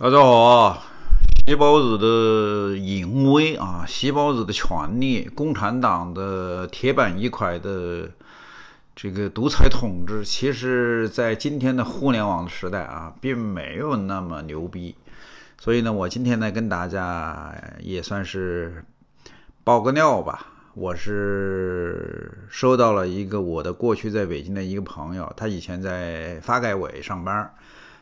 大家好啊！细胞子的淫威啊，细胞子的权利，共产党的铁板一块的这个独裁统治，其实在今天的互联网的时代啊，并没有那么牛逼。所以呢，我今天呢跟大家也算是爆个料吧。我是收到了一个我的过去在北京的一个朋友，他以前在发改委上班。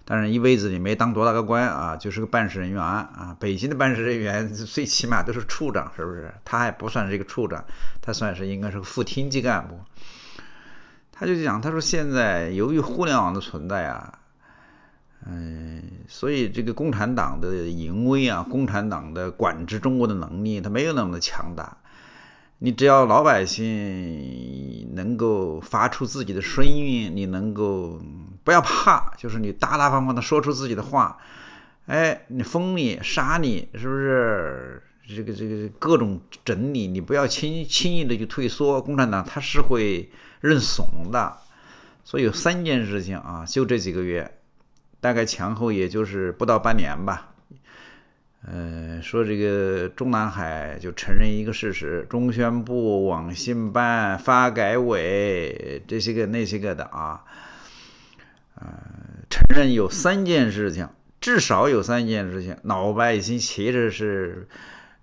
但是一辈子也没当多大个官啊，就是个办事人员啊。北京的办事人员 最起码都是处长，是不是？他还不算是一个处长，他算是应该是个副厅级干部。他就讲，他说现在由于互联网的存在啊，嗯，所以这个共产党的淫威啊，共产党的管制中国的能力，他没有那么的强大。你只要老百姓能够发出自己的声音，你能够不要怕，就是你大大方方的说出自己的话，哎，你封你杀你，是不是？这个这个各种整理，你不要轻轻易的就退缩，共产党他是会认怂的。所以有三件事情啊，就这几个月，大概前后也就是不到半年吧。呃，说这个中南海就承认一个事实，中宣部、网信办、发改委这些个那些个的啊，呃，承认有三件事情，至少有三件事情，老百姓其实是，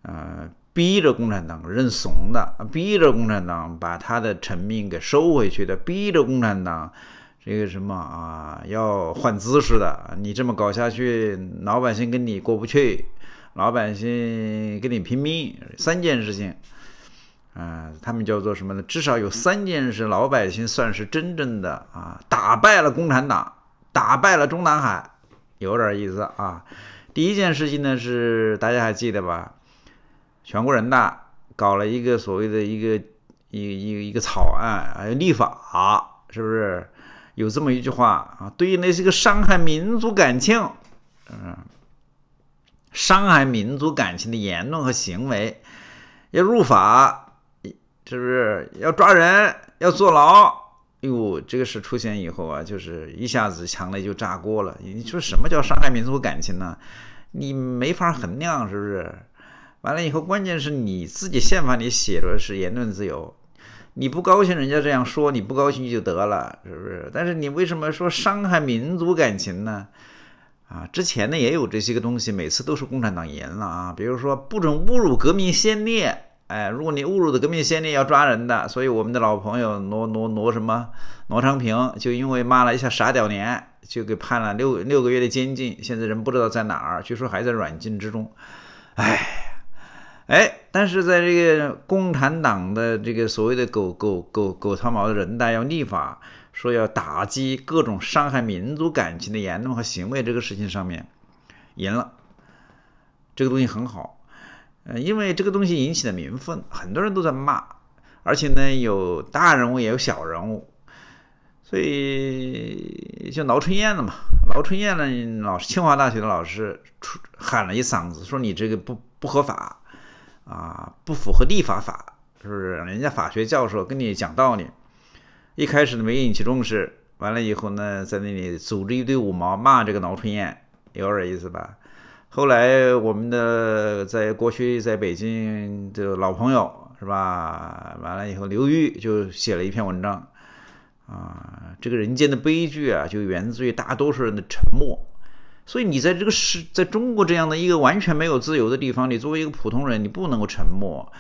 呃，逼着共产党认怂的，逼着共产党把他的臣民给收回去的，逼着共产党。这个什么啊，要换姿势的，你这么搞下去，老百姓跟你过不去，老百姓跟你拼命，三件事情，啊，他们叫做什么呢？至少有三件事，老百姓算是真正的啊，打败了共产党，打败了中南海，有点意思啊。第一件事情呢是大家还记得吧？全国人大搞了一个所谓的一个一一一个草案，立法是不是？有这么一句话啊，对于那些个伤害民族感情，嗯，伤害民族感情的言论和行为，要入法，是不是要抓人、要坐牢？哎呦，这个事出现以后啊，就是一下子强烈就炸锅了。你说什么叫伤害民族感情呢？你没法衡量，是不是？完了以后，关键是你自己宪法里写的是言论自由。你不高兴人家这样说，你不高兴就得了，是不是？但是你为什么说伤害民族感情呢？啊，之前呢也有这些个东西，每次都是共产党赢了啊。比如说不准侮辱革命先烈，哎，如果你侮辱的革命先烈，要抓人的。所以我们的老朋友罗罗罗什么罗昌平，就因为骂了一下傻屌年，就给判了六六个月的监禁，现在人不知道在哪儿，据说还在软禁之中。哎，哎。但是在这个共产党的这个所谓的“狗狗狗狗他毛的人大要立法，说要打击各种伤害民族感情的言论和行为，这个事情上面赢了，这个东西很好，嗯，因为这个东西引起了民愤，很多人都在骂，而且呢，有大人物也有小人物，所以就劳春燕了嘛，劳春燕呢，老师，清华大学的老师出喊了一嗓子，说你这个不不合法。啊，不符合立法法，是不是？人家法学教授跟你讲道理，一开始呢没引起重视，完了以后呢，在那里组织一堆五毛骂这个挠春燕，有点意思吧？后来我们的在过去在北京的老朋友是吧？完了以后，刘裕就写了一篇文章，啊，这个人间的悲剧啊，就源自于大多数人的沉默。所以你在这个是，在中国这样的一个完全没有自由的地方，你作为一个普通人，你不能够沉默，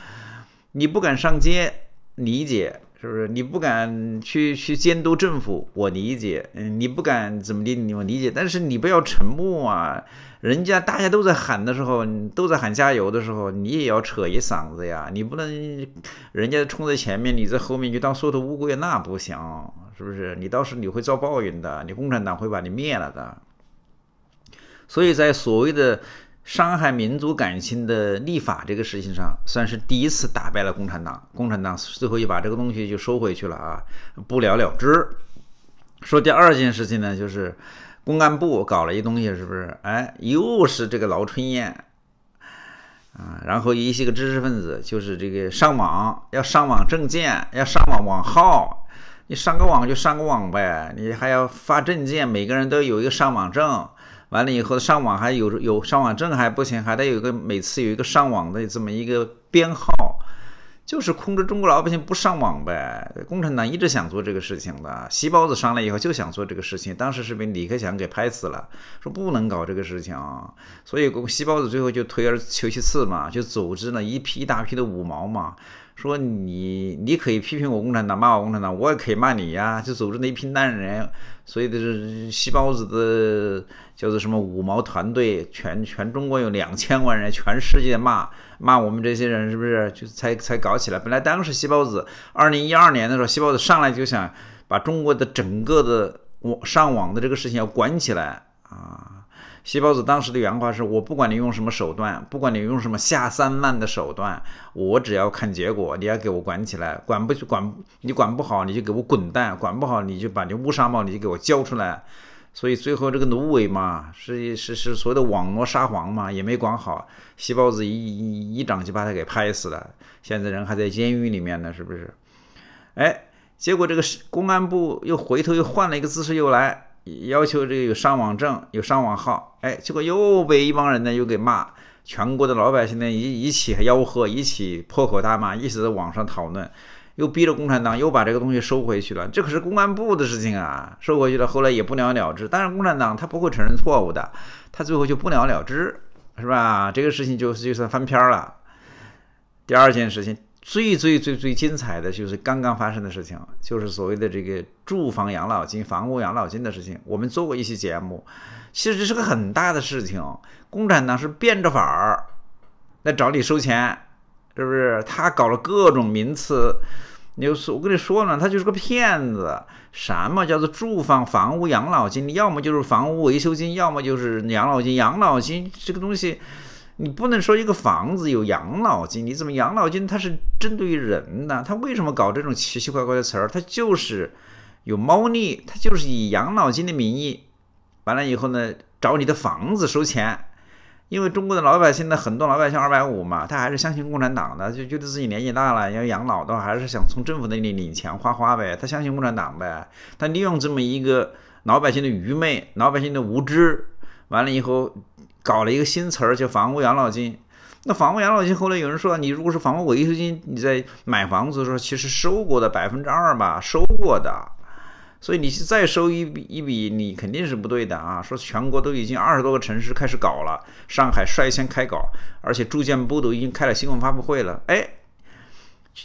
你不敢上街，理解是不是？你不敢去去监督政府，我理解，嗯，你不敢怎么地，你们理解。但是你不要沉默啊！人家大家都在喊的时候，都在喊加油的时候，你也要扯一嗓子呀！你不能人家冲在前面，你在后面就当缩头乌龟，那不行，是不是？你到时你会遭报应的，你共产党会把你灭了的。所以在所谓的伤害民族感情的立法这个事情上，算是第一次打败了共产党。共产党最后又把这个东西就收回去了啊，不了了之。说第二件事情呢，就是公安部搞了一东西，是不是？哎，又是这个劳春燕啊，然后一些个知识分子就是这个上网要上网证件，要上网网号，你上个网就上个网呗，你还要发证件，每个人都有一个上网证。完了以后上网还有有上网证还不行，还得有个每次有一个上网的这么一个编号，就是控制中国老百姓不上网呗。共产党一直想做这个事情的，西包子上来以后就想做这个事情，当时是被李克强给拍死了，说不能搞这个事情，所以西包子最后就退而求其次嘛，就组织了一批一大批的五毛嘛。说你，你可以批评我共产党，骂我共产党，我也可以骂你呀。就组织了一批烂人，所以就是细胞子的，叫做什么五毛团队，全全中国有两千万人，全世界骂骂我们这些人，是不是？就才才搞起来。本来当时细胞子二零一二年的时候，细胞子上来就想把中国的整个的网上网的这个事情要管起来啊。西包子当时的原话是：“我不管你用什么手段，不管你用什么下三滥的手段，我只要看结果。你要给我管起来，管不管你管不好，你就给我滚蛋；管不好，你就把你乌纱帽，你就给我交出来。”所以最后这个芦苇嘛，是是是所有的网络沙皇嘛，也没管好。西包子一一一掌就把他给拍死了。现在人还在监狱里面呢，是不是？哎，结果这个公安部又回头又换了一个姿势又来。要求这个有上网证、有上网号，哎，结果又被一帮人呢又给骂，全国的老百姓呢一一起还吆喝，一起破口大骂，一直在网上讨论，又逼着共产党又把这个东西收回去了，这可是公安部的事情啊，收回去了，后来也不了了之。但是共产党他不会承认错误的，他最后就不了了之，是吧？这个事情就就算翻篇了。第二件事情。最最最最精彩的就是刚刚发生的事情，就是所谓的这个住房养老金、房屋养老金的事情。我们做过一期节目，其实这是个很大的事情。共产党是变着法儿来找你收钱，是不是？他搞了各种名次，你说我跟你说呢，他就是个骗子。什么叫做住房房屋养老金？要么就是房屋维修金，要么就是养老金。养老金这个东西。你不能说一个房子有养老金，你怎么养老金它是针对于人呢？他为什么搞这种奇奇怪怪的词儿？它就是有猫腻，他就是以养老金的名义，完了以后呢，找你的房子收钱。因为中国的老百姓呢，很多老百姓二百五嘛，他还是相信共产党的，就觉得自己年纪大了要养老的话，还是想从政府那里领钱花花呗。他相信共产党呗，他利用这么一个老百姓的愚昧、老百姓的无知，完了以后。搞了一个新词儿叫房屋养老金，那房屋养老金后来有人说，你如果是房屋维修金，你在买房子的时候其实收过的百分之二吧，收过的，所以你再收一笔一笔，你肯定是不对的啊！说全国都已经二十多个城市开始搞了，上海率先开搞，而且住建部都已经开了新闻发布会了，哎，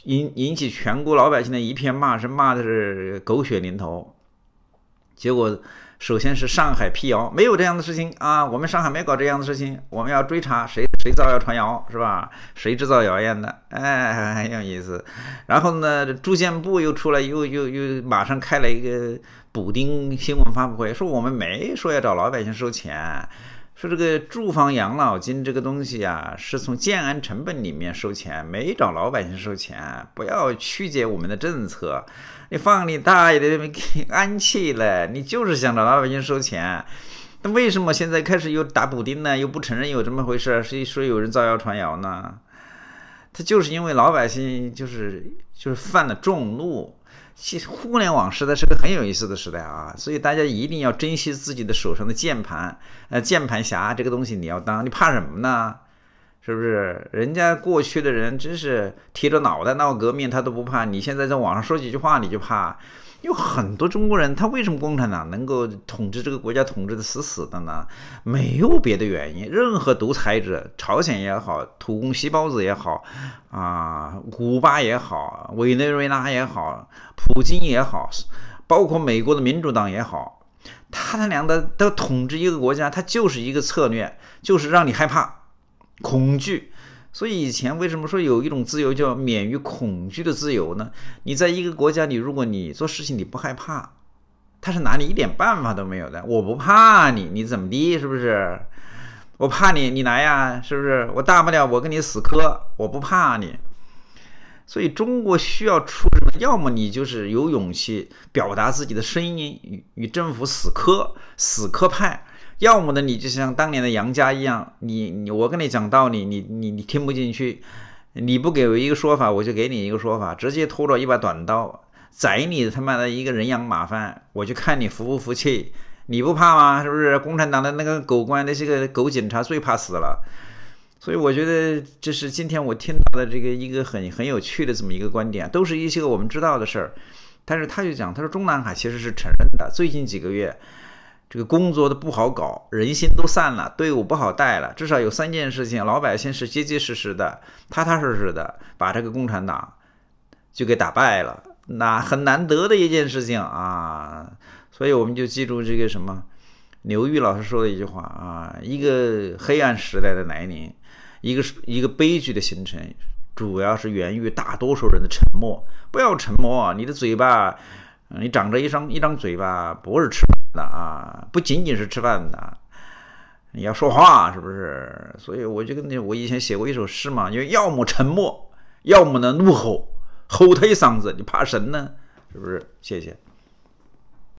引引起全国老百姓的一片骂声，骂的是狗血淋头，结果。首先是上海辟谣，没有这样的事情啊，我们上海没搞这样的事情，我们要追查谁谁造谣传谣是吧？谁制造谣言的？哎，很有意思。然后呢，住建部又出来又又又马上开了一个补丁新闻发布会，说我们没说要找老百姓收钱。说这个住房养老金这个东西啊，是从建安成本里面收钱，没找老百姓收钱。不要曲解我们的政策，你放你大爷的，给安气了。你就是想找老百姓收钱，那为什么现在开始又打补丁呢？又不承认有这么回事，谁说有人造谣传谣呢？他就是因为老百姓就是就是犯了众怒。其实互联网时代是个很有意思的时代啊，所以大家一定要珍惜自己的手上的键盘。呃，键盘侠这个东西你要当，你怕什么呢？是不是人家过去的人真是提着脑袋闹革命他都不怕？你现在在网上说几句话你就怕？有很多中国人，他为什么共产党能够统治这个国家统治的死死的呢？没有别的原因，任何独裁者，朝鲜也好，土共细包子也好，啊，古巴也好，委内瑞拉也好，普京也好，包括美国的民主党也好，他他娘的都统治一个国家，他就是一个策略，就是让你害怕。恐惧，所以以前为什么说有一种自由叫免于恐惧的自由呢？你在一个国家，你如果你做事情你不害怕，他是拿你一点办法都没有的。我不怕你，你怎么的？是不是？我怕你，你来呀，是不是？我大不了我跟你死磕，我不怕你。所以中国需要出什么？要么你就是有勇气表达自己的声音，与与政府死磕，死磕派。要么呢，你就像当年的杨家一样，你你我跟你讲道理，你你你听不进去，你不给我一个说法，我就给你一个说法，直接拖着一把短刀宰你他妈的一个人仰马翻，我就看你服不服气，你不怕吗？是不是？共产党的那个狗官那些个狗警察最怕死了，所以我觉得这是今天我听到的这个一个很很有趣的这么一个观点，都是一些我们知道的事儿，但是他就讲，他说中南海其实是承认的，最近几个月。这个工作的不好搞，人心都散了，队伍不好带了。至少有三件事情，老百姓是结结实实的、踏踏实实的把这个共产党就给打败了，那很难得的一件事情啊！所以我们就记住这个什么，刘玉老师说的一句话啊：一个黑暗时代的来临，一个是一个悲剧的形成，主要是源于大多数人的沉默。不要沉默，你的嘴巴，你长着一张一张嘴巴，不是吃。那啊，不仅仅是吃饭的，你要说话是不是？所以我就跟你，我以前写过一首诗嘛，就要么沉默，要么呢怒吼，吼他一嗓子，你怕神呢？是不是？谢谢。